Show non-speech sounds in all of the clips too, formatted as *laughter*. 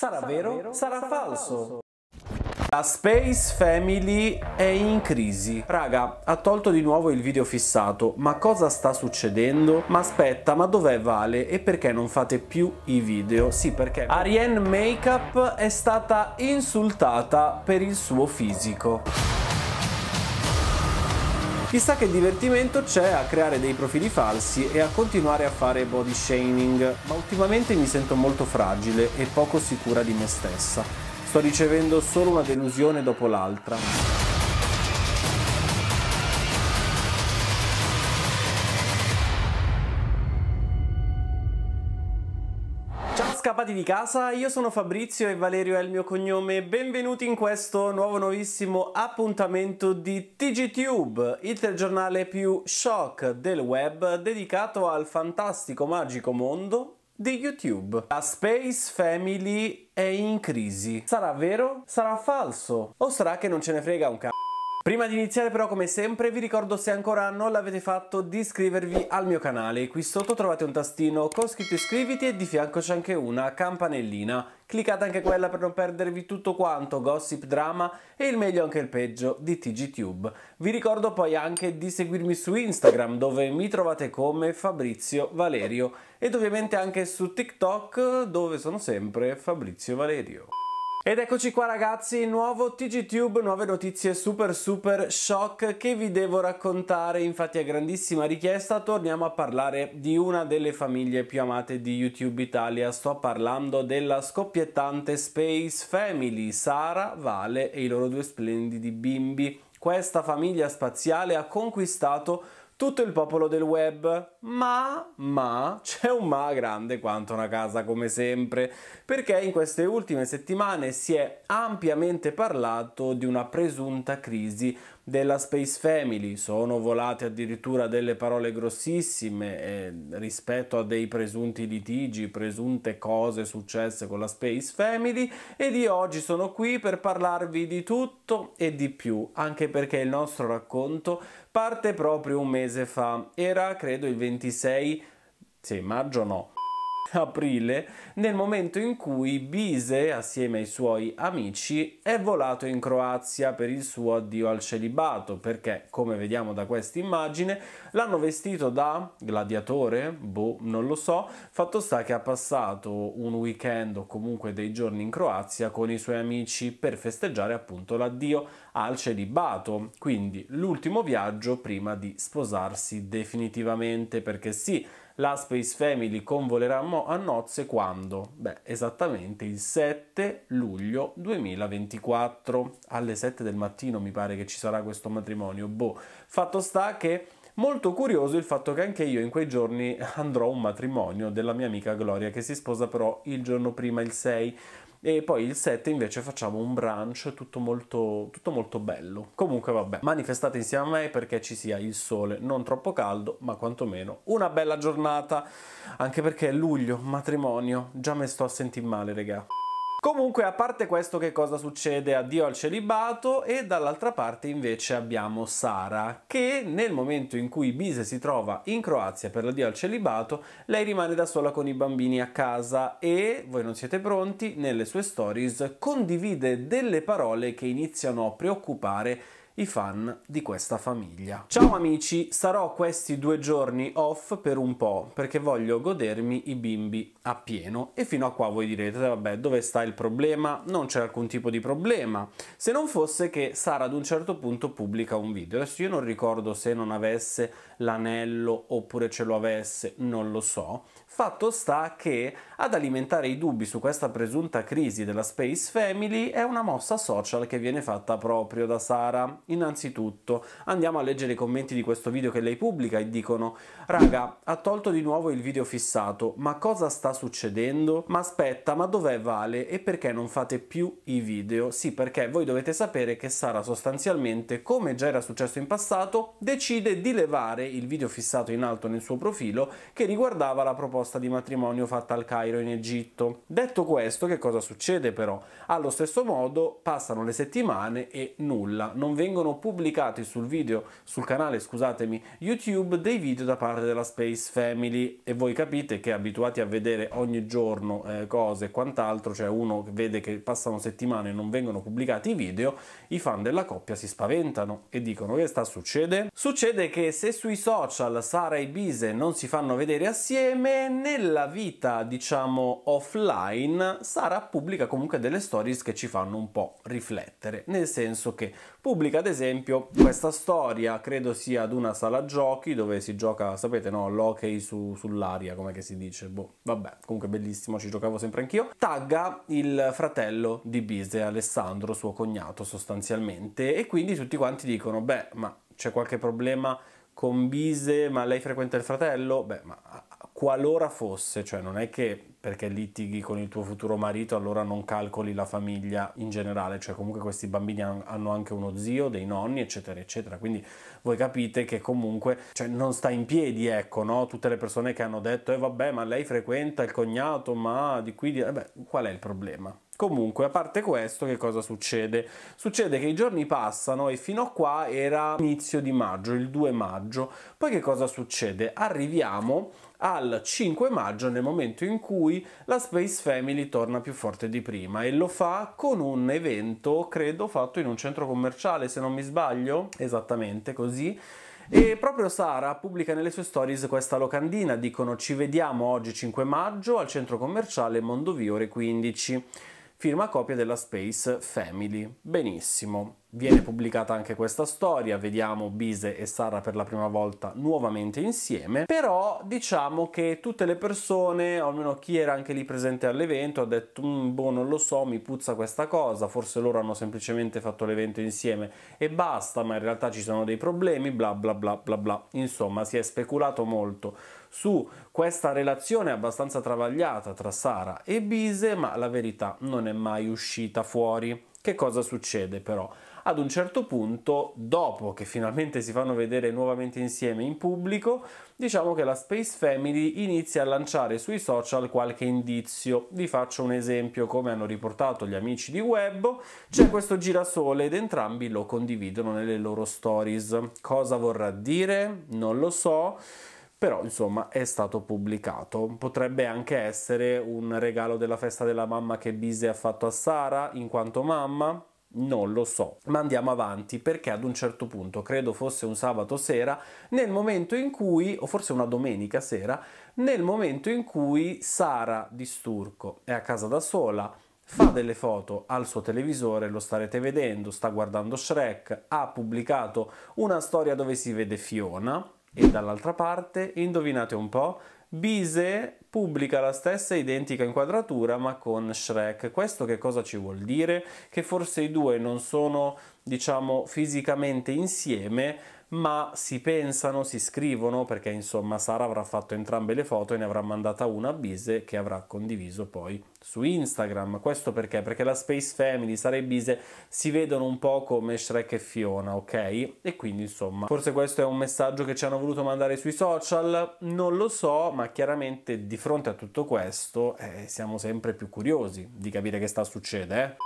Sarà, vero? vero? Sarà, Sarà falso. falso. La Space Family è in crisi. Raga, ha tolto di nuovo il video fissato. Ma cosa sta succedendo? Ma aspetta, ma dov'è Vale? E perché non fate più i video? Sì, perché Ariane Makeup è stata insultata per il suo fisico. Chissà che divertimento c'è a creare dei profili falsi e a continuare a fare body shaming, ma ultimamente mi sento molto fragile e poco sicura di me stessa. Sto ricevendo solo una delusione dopo l'altra. scappati di casa, io sono Fabrizio e Valerio è il mio cognome. Benvenuti in questo nuovo nuovissimo appuntamento di TG Tube, il telegiornale più shock del web dedicato al fantastico magico mondo di YouTube. La Space Family è in crisi. Sarà vero? Sarà falso? O sarà che non ce ne frega un c***o? Prima di iniziare però come sempre vi ricordo se ancora non l'avete fatto di iscrivervi al mio canale. Qui sotto trovate un tastino con scritto iscriviti e di fianco c'è anche una campanellina. Cliccate anche quella per non perdervi tutto quanto, gossip, drama e il meglio anche il peggio di TGTube. Vi ricordo poi anche di seguirmi su Instagram dove mi trovate come Fabrizio Valerio ed ovviamente anche su TikTok dove sono sempre Fabrizio Valerio. Ed eccoci qua ragazzi, nuovo TG Tube, nuove notizie super super shock che vi devo raccontare, infatti a grandissima richiesta torniamo a parlare di una delle famiglie più amate di YouTube Italia, sto parlando della scoppiettante Space Family, Sara, Vale e i loro due splendidi bimbi. Questa famiglia spaziale ha conquistato tutto il popolo del web, ma, ma, c'è un ma grande quanto una casa come sempre, perché in queste ultime settimane si è ampiamente parlato di una presunta crisi della Space Family, sono volate addirittura delle parole grossissime eh, rispetto a dei presunti litigi, presunte cose successe con la Space Family ed io oggi sono qui per parlarvi di tutto e di più, anche perché il nostro racconto parte proprio un mese fa, era credo il 26 sì, maggio no aprile nel momento in cui Bise assieme ai suoi amici è volato in Croazia per il suo addio al celibato perché come vediamo da questa immagine l'hanno vestito da gladiatore boh non lo so fatto sta che ha passato un weekend o comunque dei giorni in Croazia con i suoi amici per festeggiare appunto l'addio al celibato quindi l'ultimo viaggio prima di sposarsi definitivamente perché sì la Space Family convolerà a nozze quando? Beh, esattamente il 7 luglio 2024. Alle 7 del mattino mi pare che ci sarà questo matrimonio. Boh, fatto sta che Molto curioso il fatto che anche io in quei giorni *laughs* andrò a un matrimonio della mia amica Gloria che si sposa però il giorno prima, il 6 e poi il 7 invece facciamo un brunch tutto molto, tutto molto bello. Comunque vabbè, manifestate insieme a me perché ci sia il sole, non troppo caldo, ma quantomeno una bella giornata, anche perché è luglio, matrimonio, già me sto a sentire male, regà. Comunque, a parte questo, che cosa succede? Addio al celibato e dall'altra parte invece abbiamo Sara, che nel momento in cui Bise si trova in Croazia per l'addio al celibato, lei rimane da sola con i bambini a casa e, voi non siete pronti, nelle sue stories condivide delle parole che iniziano a preoccupare i fan di questa famiglia. Ciao amici, sarò questi due giorni off per un po' perché voglio godermi i bimbi a pieno e fino a qua voi direte vabbè dove sta il problema? Non c'è alcun tipo di problema se non fosse che Sara ad un certo punto pubblica un video. Adesso io non ricordo se non avesse l'anello oppure ce lo avesse, non lo so Fatto sta che ad alimentare i dubbi su questa presunta crisi della Space Family è una mossa social che viene fatta proprio da Sara. Innanzitutto andiamo a leggere i commenti di questo video che lei pubblica e dicono Raga, ha tolto di nuovo il video fissato, ma cosa sta succedendo? Ma aspetta, ma dov'è Vale e perché non fate più i video? Sì, perché voi dovete sapere che Sara sostanzialmente, come già era successo in passato, decide di levare il video fissato in alto nel suo profilo che riguardava la proposta proposta di matrimonio fatta al Cairo in Egitto. Detto questo, che cosa succede però? Allo stesso modo passano le settimane e nulla, non vengono pubblicati sul video, sul canale, scusatemi, YouTube dei video da parte della Space Family e voi capite che abituati a vedere ogni giorno eh, cose e quant'altro, cioè uno vede che passano settimane e non vengono pubblicati i video, i fan della coppia si spaventano e dicono che sta succedendo? Succede che se sui social Sara e Bise non si fanno vedere assieme, nella vita, diciamo, offline, Sara pubblica comunque delle stories che ci fanno un po' riflettere, nel senso che pubblica ad esempio questa storia, credo sia ad una sala giochi dove si gioca, sapete, no, l'hockey su, sull'aria, come che si dice, boh, vabbè, comunque bellissimo, ci giocavo sempre anch'io, tagga il fratello di Bise, Alessandro, suo cognato sostanzialmente, e quindi tutti quanti dicono, beh, ma c'è qualche problema con Bise, ma lei frequenta il fratello? Beh, ma qualora fosse, cioè non è che perché litighi con il tuo futuro marito allora non calcoli la famiglia in generale, cioè comunque questi bambini hanno anche uno zio, dei nonni, eccetera, eccetera. Quindi voi capite che comunque cioè, non sta in piedi, ecco, no? Tutte le persone che hanno detto, eh vabbè, ma lei frequenta il cognato, ma di qui, di... Eh beh, qual è il problema? Comunque, a parte questo, che cosa succede? Succede che i giorni passano e fino a qua era inizio di maggio, il 2 maggio. Poi che cosa succede? Arriviamo al 5 maggio nel momento in cui la Space Family torna più forte di prima e lo fa con un evento, credo, fatto in un centro commerciale, se non mi sbaglio, esattamente così. E proprio Sara pubblica nelle sue stories questa locandina, dicono ci vediamo oggi 5 maggio al centro commerciale Mondovì ore 15 firma copia della Space Family. Benissimo. Viene pubblicata anche questa storia, vediamo Bise e Sara per la prima volta nuovamente insieme, però diciamo che tutte le persone, o almeno chi era anche lì presente all'evento, ha detto mm, boh non lo so, mi puzza questa cosa, forse loro hanno semplicemente fatto l'evento insieme e basta, ma in realtà ci sono dei problemi, bla bla bla bla bla. Insomma, si è speculato molto su questa relazione abbastanza travagliata tra Sara e Bise, ma la verità non è mai uscita fuori. Che cosa succede però? Ad un certo punto, dopo che finalmente si fanno vedere nuovamente insieme in pubblico, diciamo che la Space Family inizia a lanciare sui social qualche indizio. Vi faccio un esempio, come hanno riportato gli amici di web, c'è questo girasole ed entrambi lo condividono nelle loro stories. Cosa vorrà dire? Non lo so però insomma è stato pubblicato. Potrebbe anche essere un regalo della festa della mamma che Bise ha fatto a Sara in quanto mamma, non lo so, ma andiamo avanti perché ad un certo punto, credo fosse un sabato sera, nel momento in cui, o forse una domenica sera, nel momento in cui Sara di Sturco è a casa da sola, fa delle foto al suo televisore, lo starete vedendo, sta guardando Shrek, ha pubblicato una storia dove si vede Fiona, e dall'altra parte, indovinate un po', Bise pubblica la stessa identica inquadratura ma con Shrek. Questo che cosa ci vuol dire? Che forse i due non sono, diciamo, fisicamente insieme, ma si pensano, si scrivono, perché insomma Sara avrà fatto entrambe le foto e ne avrà mandata una a Bise che avrà condiviso poi su Instagram. Questo perché? Perché la Space Family, Sara e Bise si vedono un po' come Shrek e Fiona, ok? E quindi insomma, forse questo è un messaggio che ci hanno voluto mandare sui social, non lo so, ma chiaramente di fronte a tutto questo eh, siamo sempre più curiosi di capire che sta succedendo. Eh?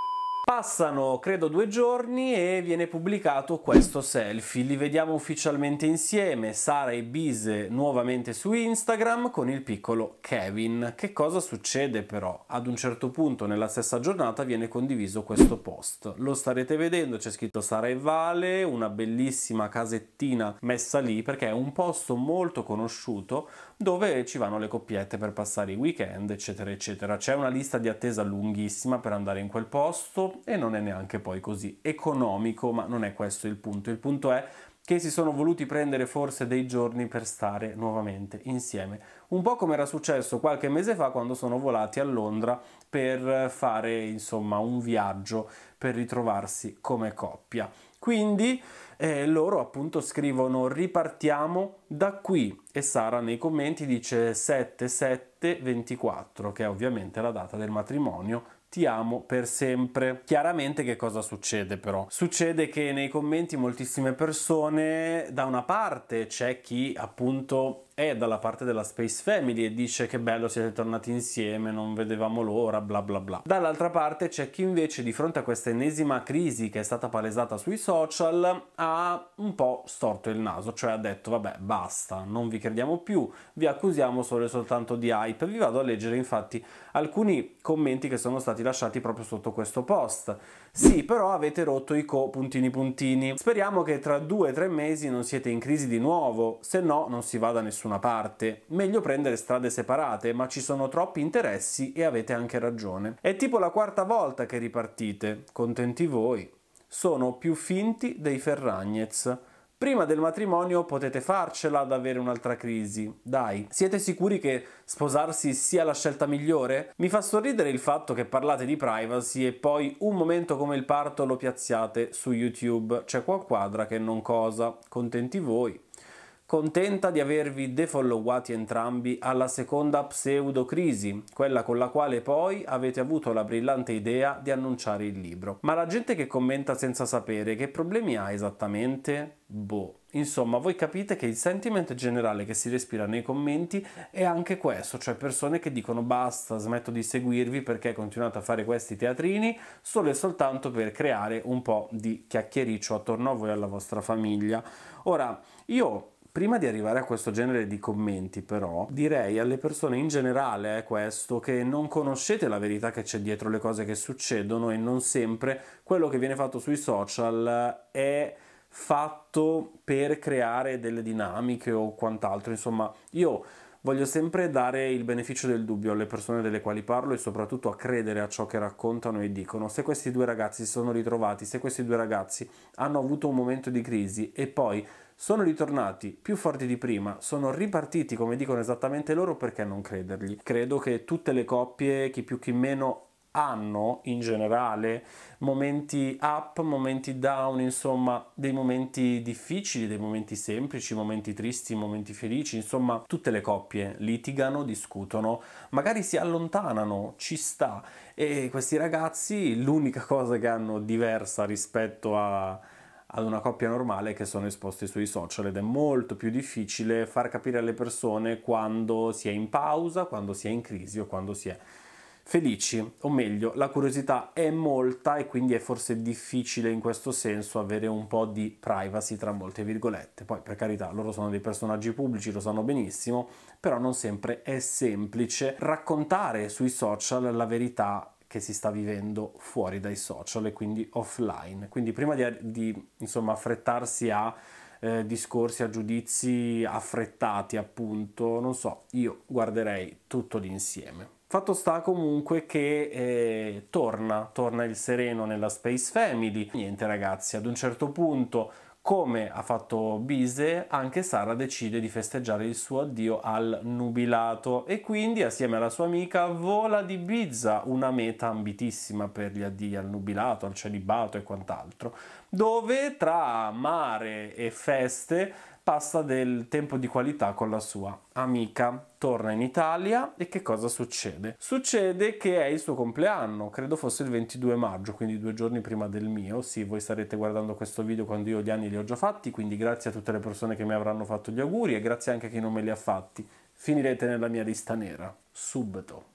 Passano credo due giorni e viene pubblicato questo selfie, li vediamo ufficialmente insieme, Sara e Bise nuovamente su Instagram con il piccolo Kevin. Che cosa succede però? Ad un certo punto nella stessa giornata viene condiviso questo post, lo starete vedendo, c'è scritto Sara e Vale, una bellissima casettina messa lì perché è un posto molto conosciuto, dove ci vanno le coppiette per passare i weekend, eccetera, eccetera. C'è una lista di attesa lunghissima per andare in quel posto e non è neanche poi così economico, ma non è questo il punto. Il punto è che si sono voluti prendere forse dei giorni per stare nuovamente insieme. Un po' come era successo qualche mese fa quando sono volati a Londra per fare insomma un viaggio per ritrovarsi come coppia. Quindi eh, loro appunto scrivono ripartiamo da qui e Sara nei commenti dice 7724 che è ovviamente la data del matrimonio ti amo per sempre. Chiaramente che cosa succede però? Succede che nei commenti moltissime persone da una parte c'è chi appunto è dalla parte della Space Family e dice che bello siete tornati insieme, non vedevamo l'ora, bla bla bla. Dall'altra parte c'è chi invece di fronte a questa ennesima crisi che è stata palesata sui social ha un po' storto il naso, cioè ha detto vabbè basta, non vi crediamo più, vi accusiamo solo e soltanto di hype. Vi vado a leggere infatti alcuni commenti che sono stati lasciati proprio sotto questo post. Sì, però avete rotto i co puntini puntini. Speriamo che tra due o tre mesi non siete in crisi di nuovo, se no non si va da nessuna parte. Meglio prendere strade separate, ma ci sono troppi interessi e avete anche ragione. È tipo la quarta volta che ripartite, contenti voi. Sono più finti dei Ferragnez. Prima del matrimonio potete farcela ad avere un'altra crisi. Dai, siete sicuri che sposarsi sia la scelta migliore? Mi fa sorridere il fatto che parlate di privacy e poi un momento come il parto lo piazziate su YouTube. C'è qua quadra che non cosa. Contenti voi contenta di avervi defollowati entrambi alla seconda pseudo-crisi, quella con la quale poi avete avuto la brillante idea di annunciare il libro. Ma la gente che commenta senza sapere che problemi ha esattamente? Boh. Insomma, voi capite che il sentimento generale che si respira nei commenti è anche questo, cioè persone che dicono basta, smetto di seguirvi perché continuate a fare questi teatrini solo e soltanto per creare un po' di chiacchiericcio attorno a voi e alla vostra famiglia. Ora, io Prima di arrivare a questo genere di commenti però, direi alle persone in generale è eh, questo, che non conoscete la verità che c'è dietro le cose che succedono e non sempre quello che viene fatto sui social è fatto per creare delle dinamiche o quant'altro, insomma io voglio sempre dare il beneficio del dubbio alle persone delle quali parlo e soprattutto a credere a ciò che raccontano e dicono. Se questi due ragazzi si sono ritrovati, se questi due ragazzi hanno avuto un momento di crisi e poi sono ritornati più forti di prima, sono ripartiti come dicono esattamente loro, perché non credergli? Credo che tutte le coppie, chi più chi meno, hanno in generale momenti up, momenti down, insomma, dei momenti difficili, dei momenti semplici, momenti tristi, momenti felici, insomma, tutte le coppie litigano, discutono, magari si allontanano, ci sta e questi ragazzi l'unica cosa che hanno diversa rispetto a ad una coppia normale che sono esposti sui social ed è molto più difficile far capire alle persone quando si è in pausa, quando si è in crisi o quando si è felici, o meglio, la curiosità è molta e quindi è forse difficile in questo senso avere un po' di privacy tra molte virgolette. Poi per carità, loro sono dei personaggi pubblici, lo sanno benissimo, però non sempre è semplice raccontare sui social la verità che si sta vivendo fuori dai social e quindi offline. Quindi prima di, di insomma, affrettarsi a eh, discorsi, a giudizi affrettati, appunto, non so, io guarderei tutto l'insieme. Fatto sta comunque che eh, torna, torna il sereno nella Space Family. Niente ragazzi, ad un certo punto come ha fatto Bise, anche Sara decide di festeggiare il suo addio al nubilato e quindi assieme alla sua amica vola di Ibiza, una meta ambitissima per gli addii al nubilato, al celibato e quant'altro, dove tra mare e feste passa del tempo di qualità con la sua amica, torna in Italia e che cosa succede? Succede che è il suo compleanno, credo fosse il 22 maggio, quindi due giorni prima del mio, sì, voi starete guardando questo video quando io gli anni li ho già fatti, quindi grazie a tutte le persone che mi avranno fatto gli auguri e grazie anche a chi non me li ha fatti, finirete nella mia lista nera, subito.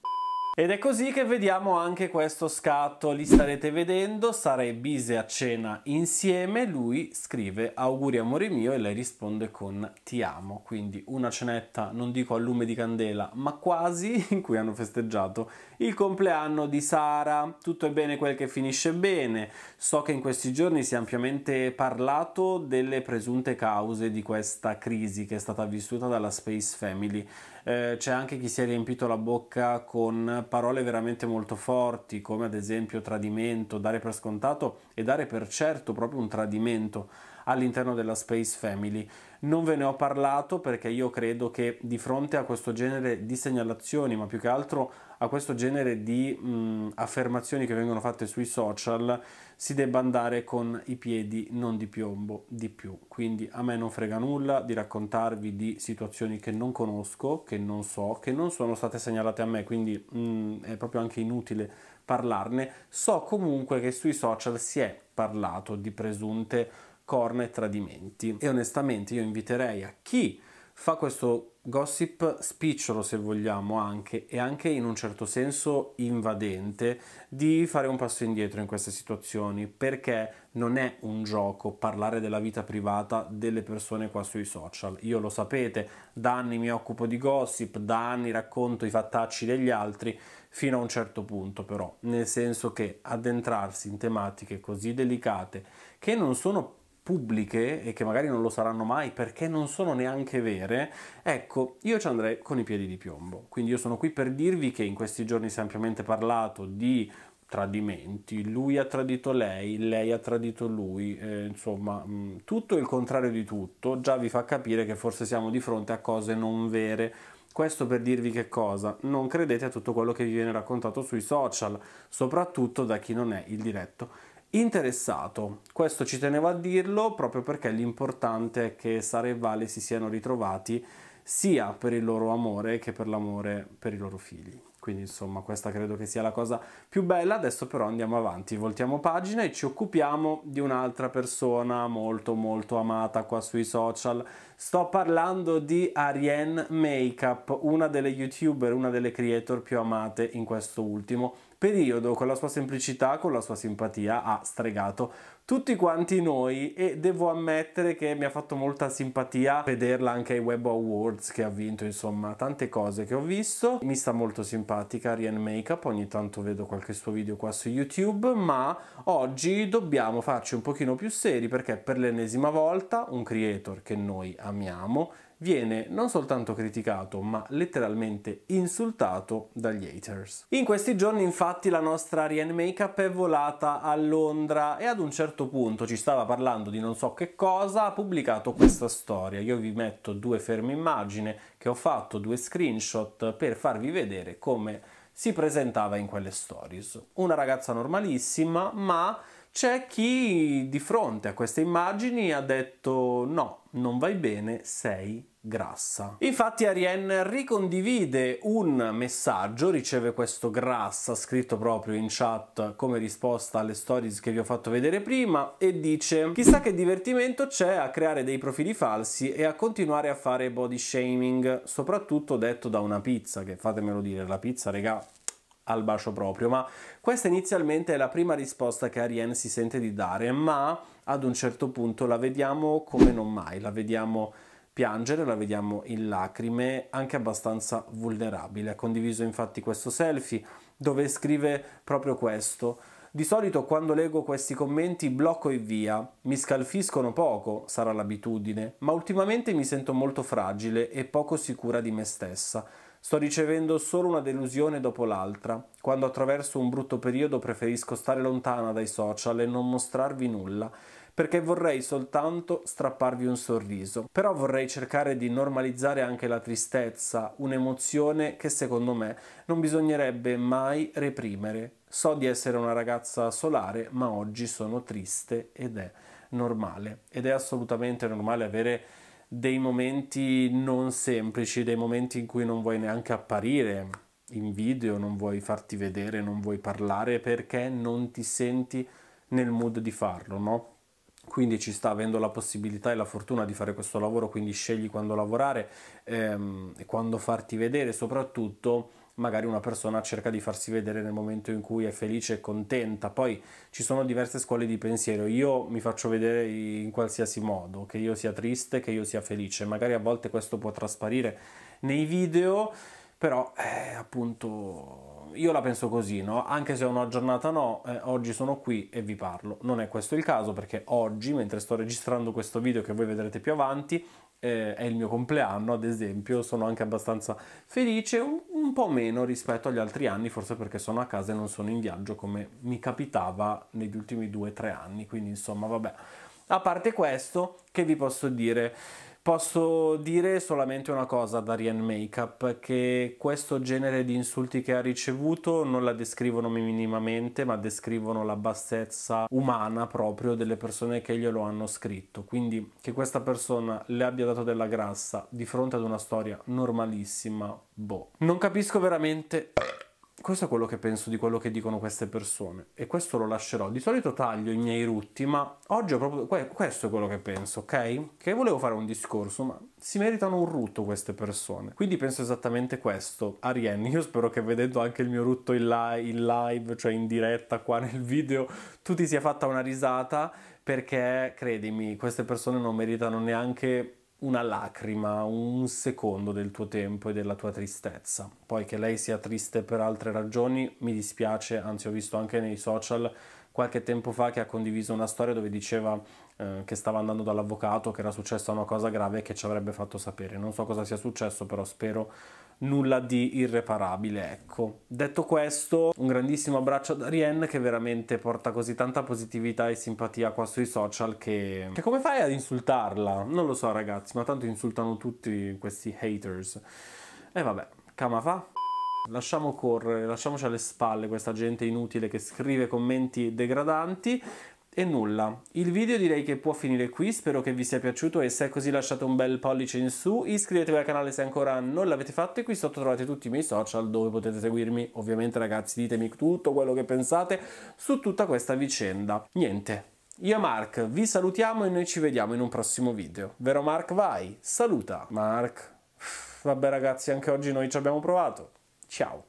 Ed è così che vediamo anche questo scatto, li starete vedendo, e bise a cena insieme, lui scrive auguri amore mio e lei risponde con ti amo, quindi una cenetta non dico a lume di candela ma quasi *laughs* in cui hanno festeggiato il compleanno di Sara, tutto è bene quel che finisce bene, so che in questi giorni si è ampiamente parlato delle presunte cause di questa crisi che è stata vissuta dalla Space Family, eh, c'è anche chi si è riempito la bocca con parole veramente molto forti, come ad esempio tradimento, dare per scontato e dare per certo proprio un tradimento all'interno della Space Family. Non ve ne ho parlato perché io credo che di fronte a questo genere di segnalazioni, ma più che altro a questo genere di mh, affermazioni che vengono fatte sui social, si debba andare con i piedi non di piombo, di più. Quindi a me non frega nulla di raccontarvi di situazioni che non conosco, che non so, che non sono state segnalate a me, quindi mh, è proprio anche inutile parlarne. So comunque che sui social si è parlato di presunte corna e tradimenti. E onestamente io inviterei a chi fa questo gossip spicciolo se vogliamo anche e anche in un certo senso invadente di fare un passo indietro in queste situazioni perché non è un gioco parlare della vita privata delle persone qua sui social io lo sapete da anni mi occupo di gossip da anni racconto i fattacci degli altri fino a un certo punto però nel senso che addentrarsi in tematiche così delicate che non sono pubbliche e che magari non lo saranno mai perché non sono neanche vere, ecco, io ci andrei con i piedi di piombo. Quindi io sono qui per dirvi che in questi giorni si è ampiamente parlato di tradimenti, lui ha tradito lei, lei ha tradito lui, eh, insomma, mh, mm, tutto il contrario di tutto già vi fa capire che forse siamo di fronte a cose non vere. Questo per dirvi che cosa? Non credete a tutto quello che vi viene raccontato sui social, soprattutto da chi non è il diretto interessato. Questo ci tenevo a dirlo proprio perché l'importante è che Sara e Vale si siano ritrovati sia per il loro amore che per l'amore per i loro figli. Quindi insomma questa credo che sia la cosa più bella, adesso però andiamo avanti, voltiamo pagina e ci occupiamo di un'altra persona molto molto amata qua sui social. Sto parlando di Ariane Makeup, una delle youtuber, una delle creator più amate in questo ultimo periodo con la sua semplicità, con la sua simpatia ha stregato tutti quanti noi e devo ammettere che mi ha fatto molta simpatia vederla anche ai Web Awards che ha vinto insomma tante cose che ho visto mi sta molto simpatica Rian Makeup ogni tanto vedo qualche suo video qua su YouTube ma oggi dobbiamo farci un pochino più seri perché per l'ennesima volta un creator che noi amiamo viene non soltanto criticato, ma letteralmente insultato dagli haters. In questi giorni infatti la nostra Ariane Makeup è volata a Londra e ad un certo punto ci stava parlando di non so che cosa, ha pubblicato questa storia. Io vi metto due ferme immagini che ho fatto, due screenshot per farvi vedere come si presentava in quelle stories. Una ragazza normalissima, ma c'è chi di fronte a queste immagini ha detto no, non vai bene, sei grassa. Infatti Ariane ricondivide un messaggio, riceve questo grassa scritto proprio in chat come risposta alle stories che vi ho fatto vedere prima e dice chissà che divertimento c'è a creare dei profili falsi e a continuare a fare body shaming, soprattutto detto da una pizza, che fatemelo dire, la pizza regà al bacio proprio, ma questa inizialmente è la prima risposta che Ariane si sente di dare, ma ad un certo punto la vediamo come non mai, la vediamo piangere, la vediamo in lacrime, anche abbastanza vulnerabile. Ha condiviso infatti questo selfie dove scrive proprio questo. Di solito quando leggo questi commenti blocco e via, mi scalfiscono poco, sarà l'abitudine, ma ultimamente mi sento molto fragile e poco sicura di me stessa. Sto ricevendo solo una delusione dopo l'altra. Quando attraverso un brutto periodo preferisco stare lontana dai social e non mostrarvi nulla perché vorrei soltanto strapparvi un sorriso. Però vorrei cercare di normalizzare anche la tristezza, un'emozione che secondo me non bisognerebbe mai reprimere. So di essere una ragazza solare, ma oggi sono triste ed è normale. Ed è assolutamente normale avere dei momenti non semplici, dei momenti in cui non vuoi neanche apparire in video, non vuoi farti vedere, non vuoi parlare perché non ti senti nel mood di farlo, no? quindi ci sta avendo la possibilità e la fortuna di fare questo lavoro, quindi scegli quando lavorare ehm, e quando farti vedere, soprattutto magari una persona cerca di farsi vedere nel momento in cui è felice e contenta. Poi ci sono diverse scuole di pensiero. Io mi faccio vedere in qualsiasi modo, che io sia triste, che io sia felice. Magari a volte questo può trasparire nei video però eh, appunto io la penso così, no? anche se è una giornata no, eh, oggi sono qui e vi parlo. Non è questo il caso perché oggi, mentre sto registrando questo video che voi vedrete più avanti, eh, è il mio compleanno ad esempio, sono anche abbastanza felice, un, un, po' meno rispetto agli altri anni, forse perché sono a casa e non sono in viaggio come mi capitava negli ultimi due o tre anni, quindi insomma vabbè. A parte questo, che vi posso dire? Posso dire solamente una cosa ad Ariane Makeup, che questo genere di insulti che ha ricevuto non la descrivono minimamente, ma descrivono la bassezza umana proprio delle persone che glielo hanno scritto. Quindi che questa persona le abbia dato della grassa di fronte ad una storia normalissima, boh. Non capisco veramente questo è quello che penso di quello che dicono queste persone e questo lo lascerò. Di solito taglio i miei rutti, ma oggi è proprio questo è quello che penso, ok? Che volevo fare un discorso, ma si meritano un rutto queste persone. Quindi penso esattamente questo. Arien, io spero che vedendo anche il mio rutto in live, in live cioè in diretta qua nel video, tu ti sia fatta una risata perché credimi, queste persone non meritano neanche una lacrima, un secondo del tuo tempo e della tua tristezza. Poi che lei sia triste per altre ragioni mi dispiace, anzi ho visto anche nei social qualche tempo fa che ha condiviso una storia dove diceva eh, che stava andando dall'avvocato, che era successa una cosa grave e che ci avrebbe fatto sapere. Non so cosa sia successo, però spero nulla di irreparabile, ecco. Detto questo, un grandissimo abbraccio ad Arienne che veramente porta così tanta positività e simpatia qua sui social che... che come fai ad insultarla? Non lo so ragazzi, ma tanto insultano tutti questi haters. E vabbè, cama fa. Lasciamo correre, lasciamoci alle spalle questa gente inutile che scrive commenti degradanti e nulla, il video direi che può finire qui, spero che vi sia piaciuto e se è così lasciate un bel pollice in su, iscrivetevi al canale se ancora non l'avete fatto e qui sotto trovate tutti i miei social dove potete seguirmi, ovviamente ragazzi ditemi tutto quello che pensate su tutta questa vicenda. Niente, io e Mark vi salutiamo e noi ci vediamo in un prossimo video, vero Mark vai, saluta Mark, vabbè ragazzi anche oggi noi ci abbiamo provato, ciao!